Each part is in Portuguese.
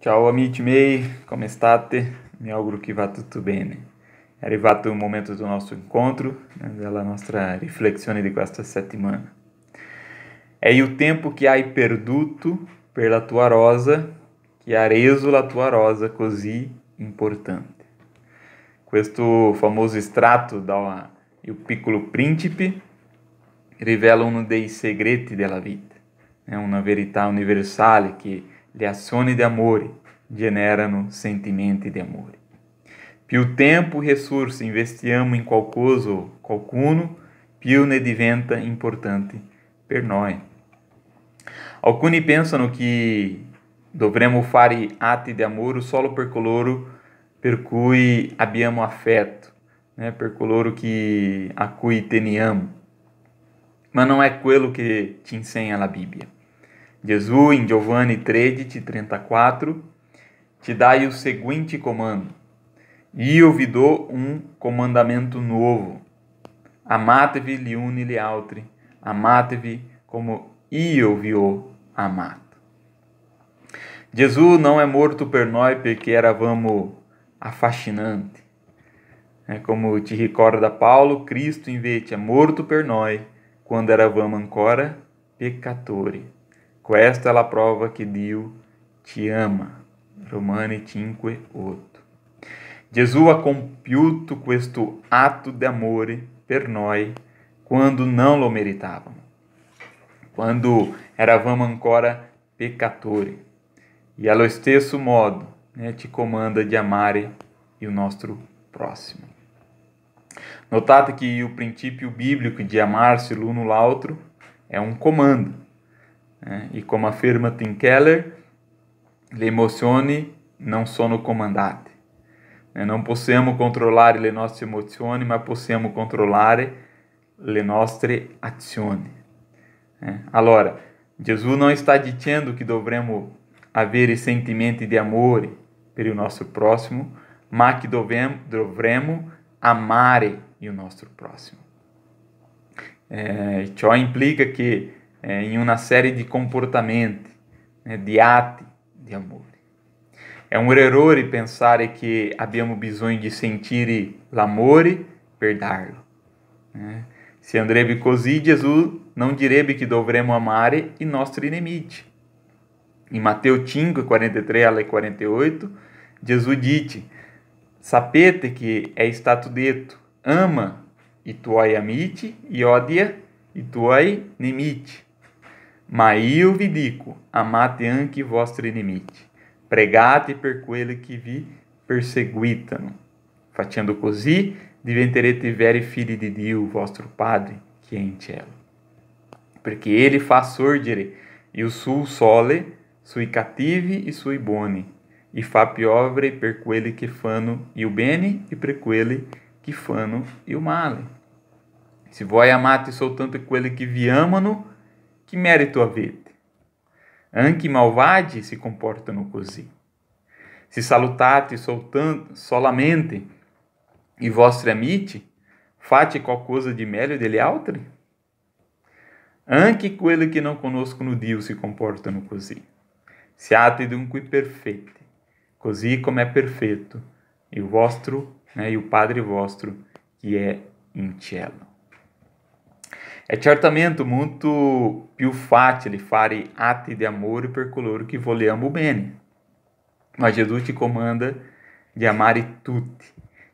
Ciao amici miei, come state? Mi auguro che va tutto bene. Né? È arrivato il momento do nosso encontro, della né? nostra riflessione di questa settimana. É o tempo que hai perduto pela tua rosa, que ha reso la tua rosa così importante. Questo famoso estratto da Il Piccolo Principe rivela um dei segreti della vita, é una verità universale che l'azione di amore generano sentimenti de amore. Più tempo e risorse investiamo in qualcosa o qualcuno, più ne diventa importante per noi. Alcuni pensano che dovremmo fare atti di amore solo per coloro per cui abbiamo affetto, né? per coloro que, a cui teniamo. Mas não é quello que te ensina a Bíblia. Jesus, em Giovanni 13, 34, te dai o seguinte comando: E ouvidou um comandamento novo. Amate-vi liune altri, amate-vi como io vi o amato. Jesus não é morto per nós porque vamo afascinante. É como te recorda Paulo, Cristo vez é morto per nós quando vamo ancora peccatori. Com esta ela prova que Dio te ama. Romani 5, 8. Jesus ha compiuto questo ato de amore per noi quando não lo meritavamo, quando eravamo ancora peccatori. E allo stesso modo né, te comanda de amare o nosso próximo. Notate que o princípio bíblico de amar-se l'uno l'altro é um comando né? E como afirma Tim Keller, le emozioni não sono comandate. Não né, possiamo controlar le nostre emozioni, mas possiamo controlar le nostre azioni. Né? Allora, Jesus não está dizendo que devemos avere sentimenti de amor pelo nosso próximo, mas que devemos amar amare o nosso próximo. É, ciò implica que é, em uma série de comportamentos, né, de atti de amor. É um errore pensare que abbiamo bisogno de sentire l'amore per darlo. Né? Se andrebbe così, Gesù non direbbe che dovremmo amare i nostri nemici. Em Mateus 5, 43 a 48, Jesus disse: Sapete que é stato detto: ama e tuoi amici e odia e tuoi nemici vi vidico, amate anque vostro inimite. Pregate per que vi perseguitano. Fatiando così, diventerete veri figli di Dio, vostro Padre, que é in cielo. Perché ele fa sorgere il suo sole sui cattivi e sui buoni, e fa piovere per quelli che fanno il bene e per quelli che fanno il male. Se voi amate soltanto quelli che vi amano, que mérito avete? Anche se comporta no così. Se salutate solamente e vostre amite, fate coisa de melho degli altri? Anche não conosco no conoscono Dio comporta no così. Siate dunque perfetti, così come perfeito, perfetto il vostro, né, e o Padre vostro que é in cielo. É certamente muito più facile fare atti de amor per coloro que vogliamo bene. Mas Jesus te comanda de amare tutti,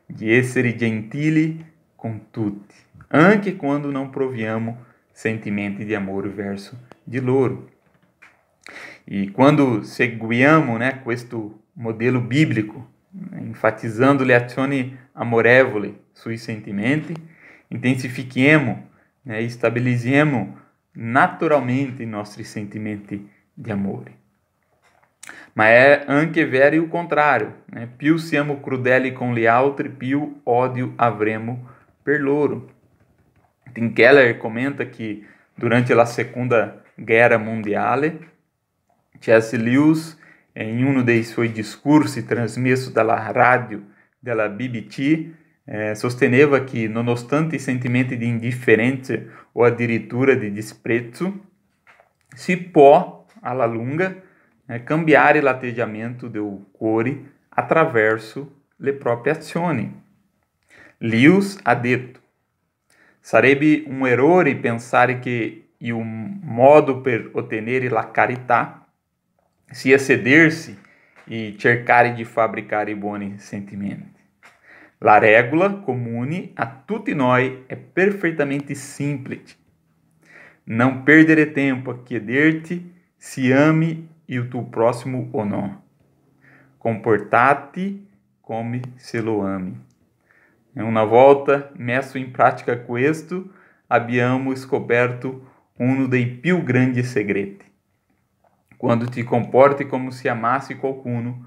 de essere gentili com tutti, anche quando não proviamo sentimento de amor verso de louro. E quando seguiamo né, questo modelo bíblico, enfatizando le azioni amorevole, sui sentimenti, intensifiquemo né, estabilizemos naturalmente nossos sentimentos de amor. Mas é anche vero o contrário. Né? Più siamo crudeli com gli piu ódio avremo per loro. Tim Keller comenta que durante a Segunda Guerra Mundial, C.S. Lewis, em um de seus discursos transmissos pela rádio da BBT, é, sosteneva que, nonostante o sentimento de indiferença ou a de desprezo, se pode, alla lunga, eh, né, cambiar o latejamento do core attraverso le proprie azioni. Lius ha detto: Sarebbe un errore pensare che il modo per ottenere la carità sia sedersi e cercare di fabbricare buoni sentimenti. La regola comune a tutti noi é perfeitamente simples. Não perdere tempo a querer-te se ame e o teu próximo ou não. Comportate come se lo ame. Em uma volta, messo em prática questo, abbiamo scoperto uno dei più grandi segreti. Quando te comporte como se amasse qualcuno,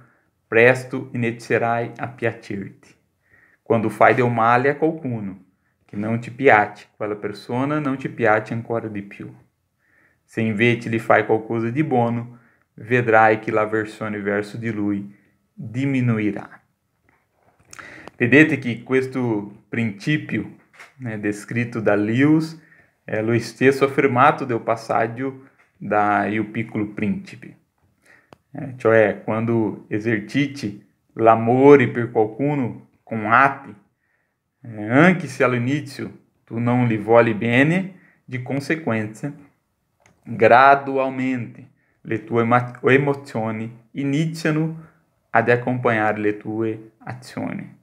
presto inizierai a piacerti quando fai deu male a qualcuno, que não te piate, quella persona não te piate ancora di più. Se invece lhe fai qualcosa de bono, vedrai que la versione verso di lui diminuirá. Vedete que questo princípio né, descrito da Lewis, é, Luiz Tesso affermato del passaggio da Il Piccolo Principe. É, cioè, quando exercite l'amore per qualcuno, com ate, eh, anche se inicio tu não li voli bene, de consequência, gradualmente le tue emozioni iniziano ad acompanhar le tue azioni.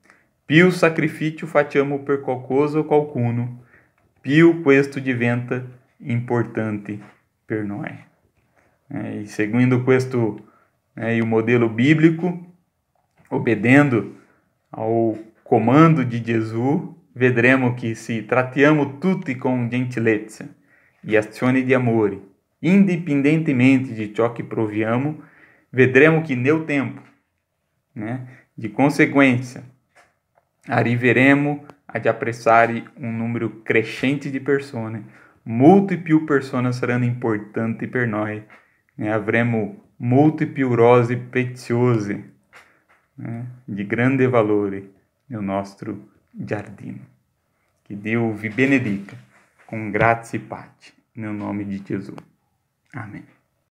Più sacrificio facciamo per qualcosa o qualcuno, più questo diventa importante per noi. Eh, e seguindo questo né, eh, e o modelo bíblico, obedendo ao comando de Jesus, vedremo que se tratiamos tutti com gentilezza e azione di amore, independentemente de ciò que proviamo, vedremo que no tempo, né, de consequência, arriveremo ad apressare um número crescente de pessoas, multipio pessoas serão importantes per nós, né, avremo multipiurose petiose, né, de grande valore no nosso jardim. Que Deus vi benedica com graça e paz, no nome de Jesus. Amém.